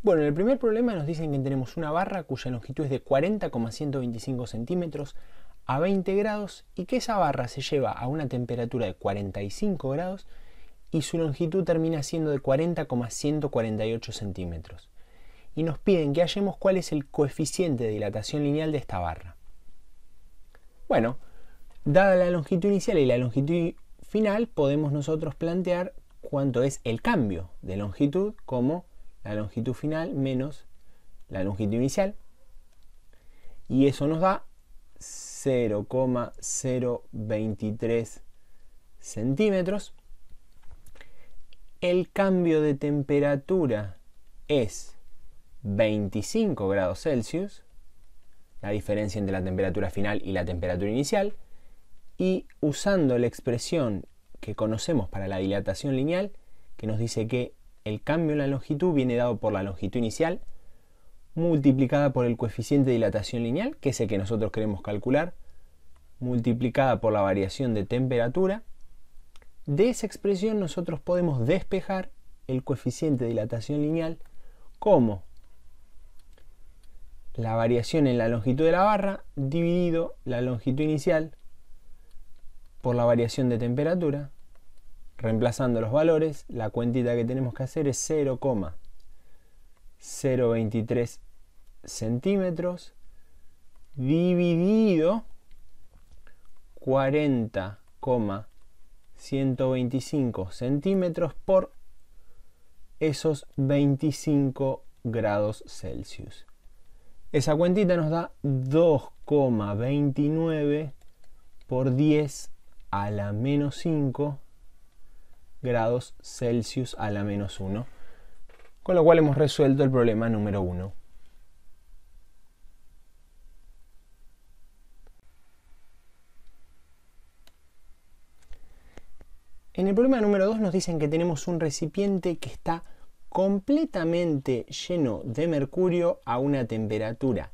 Bueno, en el primer problema nos dicen que tenemos una barra cuya longitud es de 40,125 centímetros a 20 grados y que esa barra se lleva a una temperatura de 45 grados y su longitud termina siendo de 40,148 centímetros. Y nos piden que hallemos cuál es el coeficiente de dilatación lineal de esta barra. Bueno, dada la longitud inicial y la longitud final, podemos nosotros plantear cuánto es el cambio de longitud como la longitud final menos la longitud inicial. Y eso nos da 0,023 centímetros. El cambio de temperatura es 25 grados Celsius, la diferencia entre la temperatura final y la temperatura inicial, y usando la expresión que conocemos para la dilatación lineal, que nos dice que el cambio en la longitud viene dado por la longitud inicial multiplicada por el coeficiente de dilatación lineal, que es el que nosotros queremos calcular, multiplicada por la variación de temperatura. De esa expresión nosotros podemos despejar el coeficiente de dilatación lineal como la variación en la longitud de la barra dividido la longitud inicial por la variación de temperatura Reemplazando los valores, la cuentita que tenemos que hacer es 0,023 centímetros dividido 40,125 centímetros por esos 25 grados Celsius. Esa cuentita nos da 2,29 por 10 a la menos 5 grados Celsius a la menos 1, con lo cual hemos resuelto el problema número 1. En el problema número 2 nos dicen que tenemos un recipiente que está completamente lleno de mercurio a una temperatura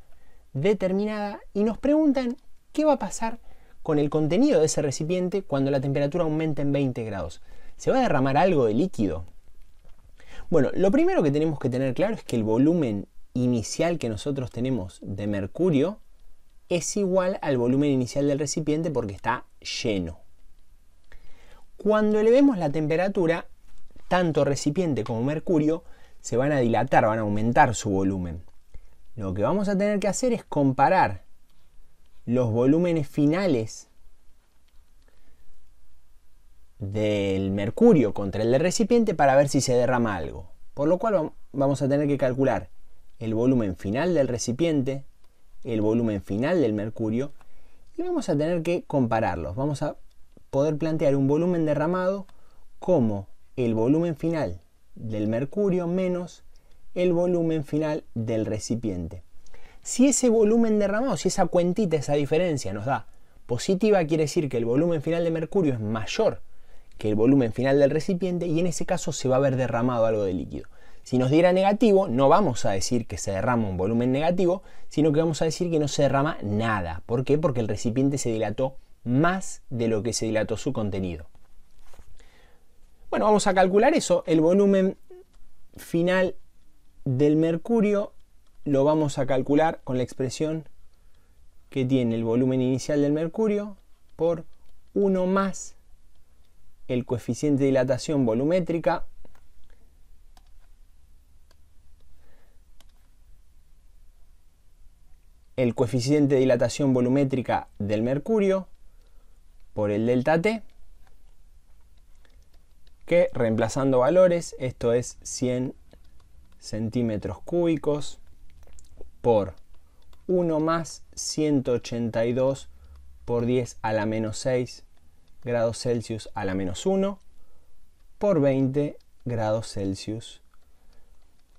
determinada y nos preguntan qué va a pasar con el contenido de ese recipiente cuando la temperatura aumenta en 20 grados se va a derramar algo de líquido. Bueno, lo primero que tenemos que tener claro es que el volumen inicial que nosotros tenemos de mercurio es igual al volumen inicial del recipiente porque está lleno. Cuando elevemos la temperatura, tanto recipiente como mercurio se van a dilatar, van a aumentar su volumen. Lo que vamos a tener que hacer es comparar los volúmenes finales del mercurio contra el del recipiente para ver si se derrama algo. Por lo cual vamos a tener que calcular el volumen final del recipiente, el volumen final del mercurio y vamos a tener que compararlos. Vamos a poder plantear un volumen derramado como el volumen final del mercurio menos el volumen final del recipiente. Si ese volumen derramado, si esa cuentita, esa diferencia nos da positiva, quiere decir que el volumen final de mercurio es mayor que el volumen final del recipiente y en ese caso se va a haber derramado algo de líquido. Si nos diera negativo, no vamos a decir que se derrama un volumen negativo, sino que vamos a decir que no se derrama nada. ¿Por qué? Porque el recipiente se dilató más de lo que se dilató su contenido. Bueno, vamos a calcular eso. El volumen final del mercurio lo vamos a calcular con la expresión que tiene el volumen inicial del mercurio por 1 más el coeficiente de dilatación volumétrica el coeficiente de dilatación volumétrica del mercurio por el delta T, que reemplazando valores, esto es 100 centímetros cúbicos por 1 más 182 por 10 a la menos 6 grados Celsius a la menos 1 por 20 grados Celsius.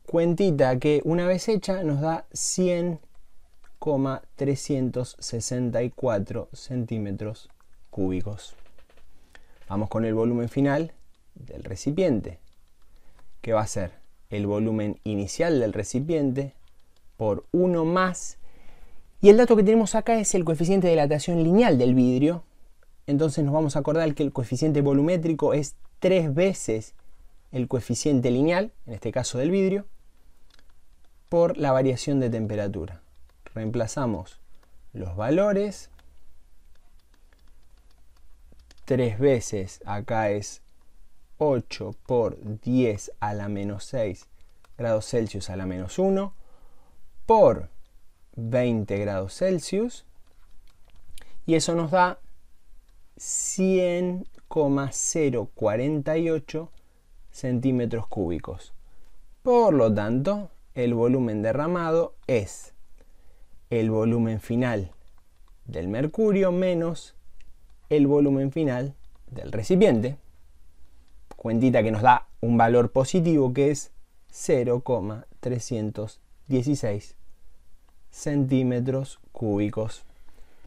Cuentita que una vez hecha nos da 100,364 centímetros cúbicos. Vamos con el volumen final del recipiente, que va a ser el volumen inicial del recipiente por 1 más. Y el dato que tenemos acá es el coeficiente de dilatación lineal del vidrio, entonces nos vamos a acordar que el coeficiente volumétrico es tres veces el coeficiente lineal, en este caso del vidrio, por la variación de temperatura. Reemplazamos los valores, tres veces, acá es 8 por 10 a la menos 6 grados Celsius a la menos 1, por 20 grados Celsius, y eso nos da 100,048 centímetros cúbicos. Por lo tanto, el volumen derramado es el volumen final del mercurio menos el volumen final del recipiente. Cuentita que nos da un valor positivo que es 0,316 centímetros cúbicos,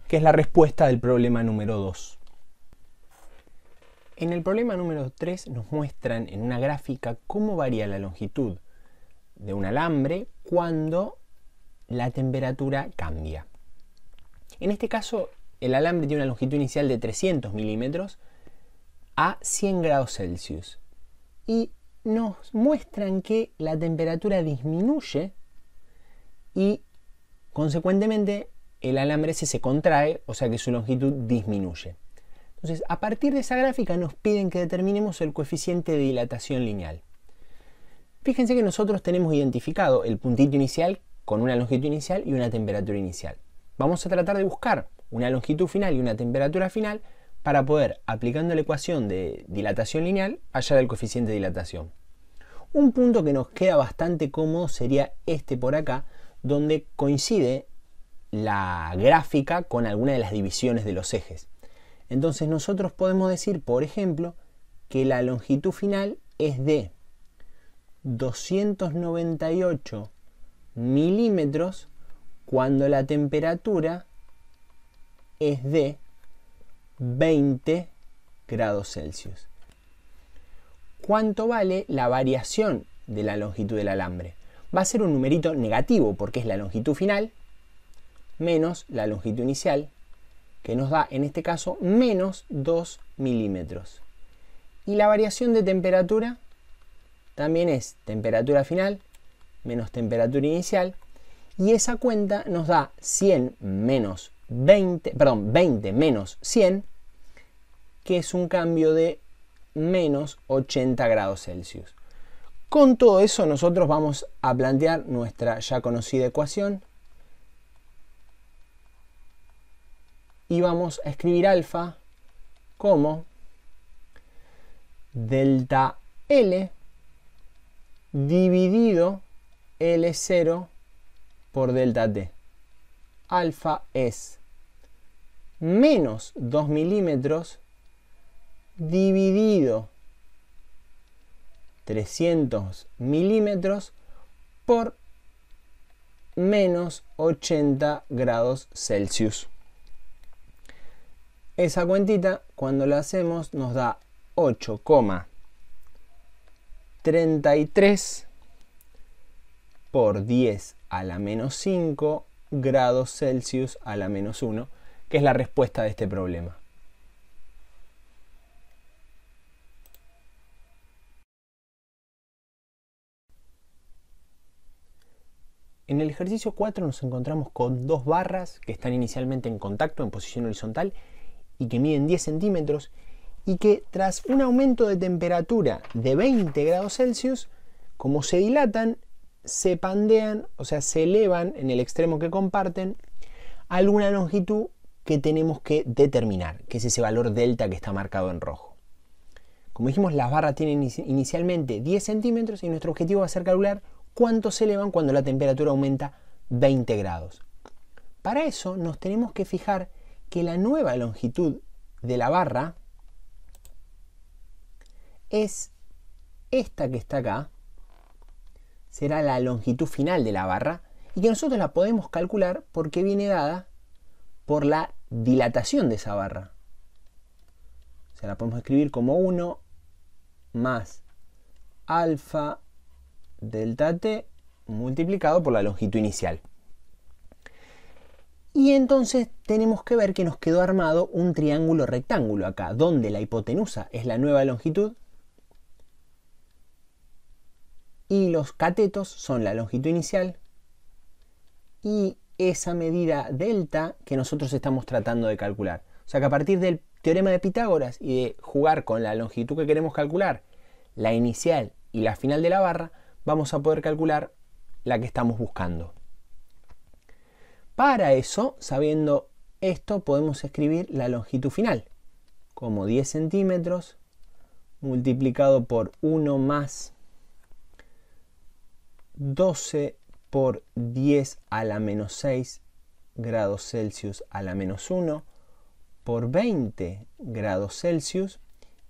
que es la respuesta del problema número 2. En el problema número 3 nos muestran en una gráfica cómo varía la longitud de un alambre cuando la temperatura cambia. En este caso, el alambre tiene una longitud inicial de 300 milímetros a 100 grados Celsius y nos muestran que la temperatura disminuye y consecuentemente el alambre se contrae, o sea que su longitud disminuye. Entonces, a partir de esa gráfica nos piden que determinemos el coeficiente de dilatación lineal. Fíjense que nosotros tenemos identificado el puntito inicial con una longitud inicial y una temperatura inicial. Vamos a tratar de buscar una longitud final y una temperatura final para poder, aplicando la ecuación de dilatación lineal, hallar el coeficiente de dilatación. Un punto que nos queda bastante cómodo sería este por acá, donde coincide la gráfica con alguna de las divisiones de los ejes. Entonces nosotros podemos decir, por ejemplo, que la longitud final es de 298 milímetros cuando la temperatura es de 20 grados Celsius. ¿Cuánto vale la variación de la longitud del alambre? Va a ser un numerito negativo porque es la longitud final menos la longitud inicial que nos da en este caso menos 2 milímetros. Y la variación de temperatura también es temperatura final menos temperatura inicial. Y esa cuenta nos da 100 menos 20, perdón, 20 menos 100, que es un cambio de menos 80 grados Celsius. Con todo eso nosotros vamos a plantear nuestra ya conocida ecuación y vamos a escribir alfa como delta L dividido L0 por delta T. Alfa es menos 2 milímetros dividido 300 milímetros por menos 80 grados Celsius. Esa cuentita, cuando la hacemos, nos da 8,33 por 10 a la menos 5 grados Celsius a la menos 1, que es la respuesta de este problema. En el ejercicio 4 nos encontramos con dos barras que están inicialmente en contacto en posición horizontal y que miden 10 centímetros y que tras un aumento de temperatura de 20 grados Celsius, como se dilatan, se pandean, o sea, se elevan en el extremo que comparten, alguna longitud que tenemos que determinar, que es ese valor delta que está marcado en rojo. Como dijimos, las barras tienen inicialmente 10 centímetros y nuestro objetivo va a ser calcular cuánto se elevan cuando la temperatura aumenta 20 grados. Para eso nos tenemos que fijar que la nueva longitud de la barra es esta que está acá, será la longitud final de la barra, y que nosotros la podemos calcular porque viene dada por la dilatación de esa barra. O sea, la podemos escribir como 1 más alfa delta t multiplicado por la longitud inicial. Y entonces tenemos que ver que nos quedó armado un triángulo rectángulo acá, donde la hipotenusa es la nueva longitud y los catetos son la longitud inicial y esa medida delta que nosotros estamos tratando de calcular. O sea que a partir del teorema de Pitágoras y de jugar con la longitud que queremos calcular, la inicial y la final de la barra, vamos a poder calcular la que estamos buscando. Para eso, sabiendo esto, podemos escribir la longitud final, como 10 centímetros multiplicado por 1 más 12 por 10 a la menos 6 grados Celsius a la menos 1 por 20 grados Celsius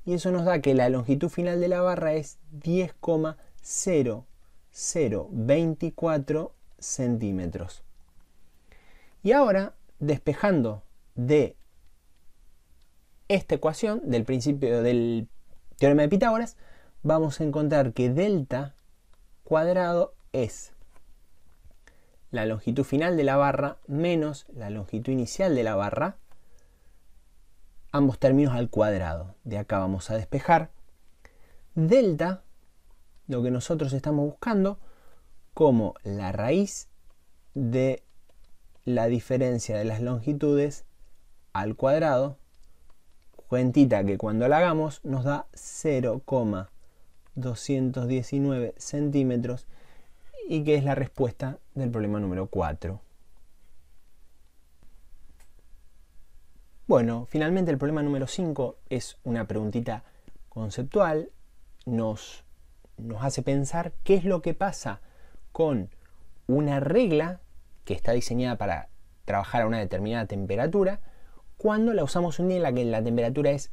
y eso nos da que la longitud final de la barra es 10,0024 centímetros. Y ahora, despejando de esta ecuación, del principio del teorema de Pitágoras, vamos a encontrar que delta cuadrado es la longitud final de la barra menos la longitud inicial de la barra, ambos términos al cuadrado. De acá vamos a despejar. Delta, lo que nosotros estamos buscando, como la raíz de la diferencia de las longitudes al cuadrado, cuentita que cuando la hagamos nos da 0,219 centímetros y que es la respuesta del problema número 4. Bueno, finalmente el problema número 5 es una preguntita conceptual, nos, nos hace pensar qué es lo que pasa con una regla que está diseñada para trabajar a una determinada temperatura cuando la usamos un día en la que la temperatura es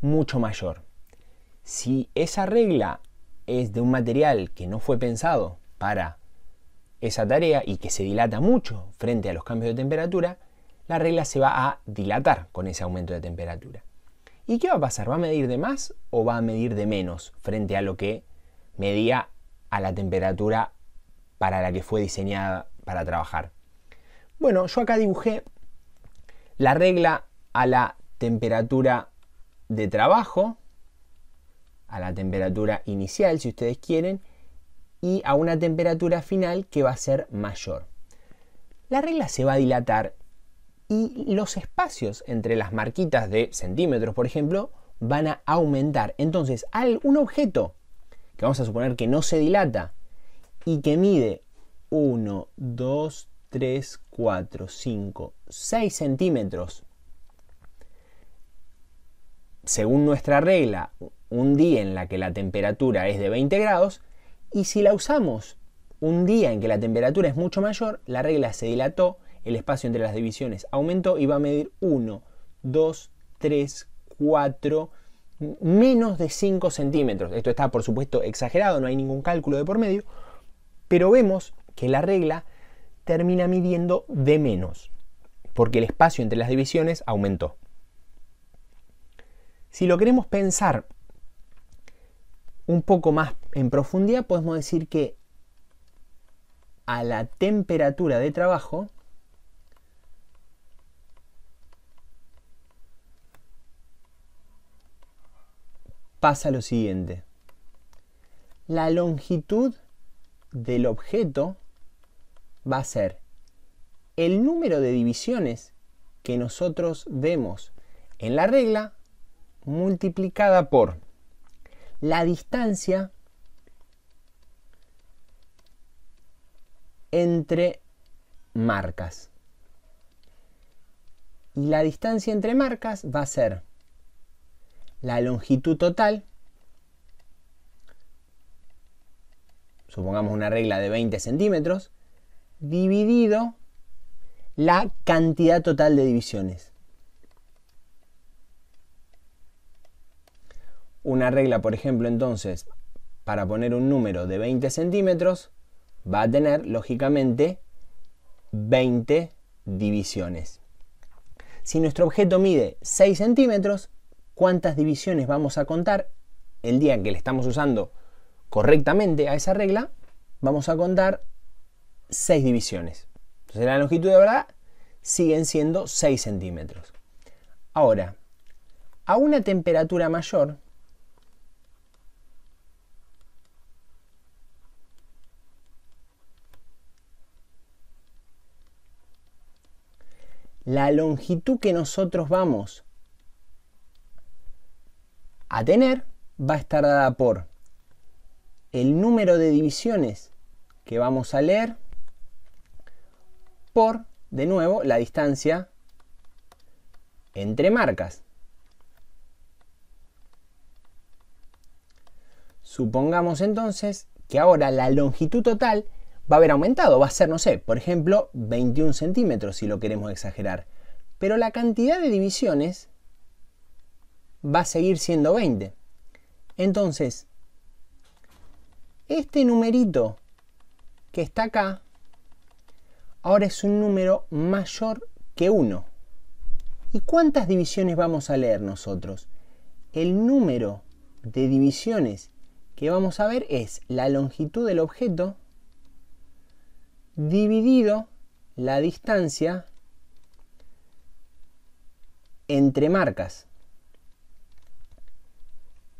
mucho mayor. Si esa regla es de un material que no fue pensado para esa tarea y que se dilata mucho frente a los cambios de temperatura, la regla se va a dilatar con ese aumento de temperatura. ¿Y qué va a pasar? ¿Va a medir de más o va a medir de menos frente a lo que medía a la temperatura para la que fue diseñada para trabajar. Bueno, yo acá dibujé la regla a la temperatura de trabajo, a la temperatura inicial si ustedes quieren, y a una temperatura final que va a ser mayor. La regla se va a dilatar y los espacios entre las marquitas de centímetros, por ejemplo, van a aumentar. Entonces, un objeto que vamos a suponer que no se dilata y que mide 1, 2, 3, 4, 5, 6 centímetros. Según nuestra regla, un día en la que la temperatura es de 20 grados, y si la usamos un día en que la temperatura es mucho mayor, la regla se dilató, el espacio entre las divisiones aumentó y va a medir 1, 2, 3, 4, menos de 5 centímetros. Esto está, por supuesto, exagerado, no hay ningún cálculo de por medio, pero vemos que la regla termina midiendo de menos, porque el espacio entre las divisiones aumentó. Si lo queremos pensar un poco más en profundidad, podemos decir que a la temperatura de trabajo pasa lo siguiente. La longitud del objeto va a ser el número de divisiones que nosotros vemos en la regla multiplicada por la distancia entre marcas. Y la distancia entre marcas va a ser la longitud total, supongamos una regla de 20 centímetros, dividido la cantidad total de divisiones. Una regla, por ejemplo, entonces, para poner un número de 20 centímetros, va a tener, lógicamente, 20 divisiones. Si nuestro objeto mide 6 centímetros, ¿cuántas divisiones vamos a contar? El día en que le estamos usando correctamente a esa regla, vamos a contar 6 divisiones. Entonces la longitud de verdad siguen siendo 6 centímetros. Ahora, a una temperatura mayor, la longitud que nosotros vamos a tener va a estar dada por el número de divisiones que vamos a leer de nuevo, la distancia entre marcas. Supongamos entonces que ahora la longitud total va a haber aumentado, va a ser, no sé, por ejemplo, 21 centímetros si lo queremos exagerar. Pero la cantidad de divisiones va a seguir siendo 20. Entonces, este numerito que está acá ahora es un número mayor que 1. ¿Y cuántas divisiones vamos a leer nosotros? El número de divisiones que vamos a ver es la longitud del objeto dividido la distancia entre marcas.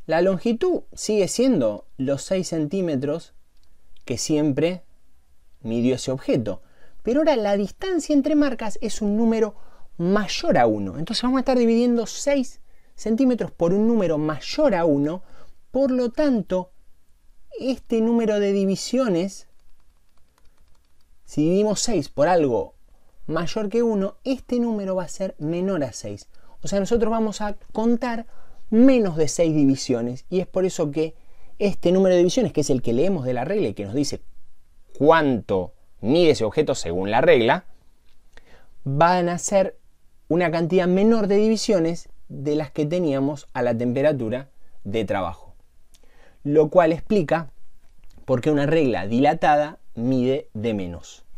La longitud sigue siendo los 6 centímetros que siempre midió ese objeto. Pero ahora la distancia entre marcas es un número mayor a 1. Entonces vamos a estar dividiendo 6 centímetros por un número mayor a 1. Por lo tanto, este número de divisiones, si dividimos 6 por algo mayor que 1, este número va a ser menor a 6. O sea, nosotros vamos a contar menos de 6 divisiones. Y es por eso que este número de divisiones, que es el que leemos de la regla y que nos dice cuánto mide ese objeto según la regla, van a ser una cantidad menor de divisiones de las que teníamos a la temperatura de trabajo. Lo cual explica por qué una regla dilatada mide de menos.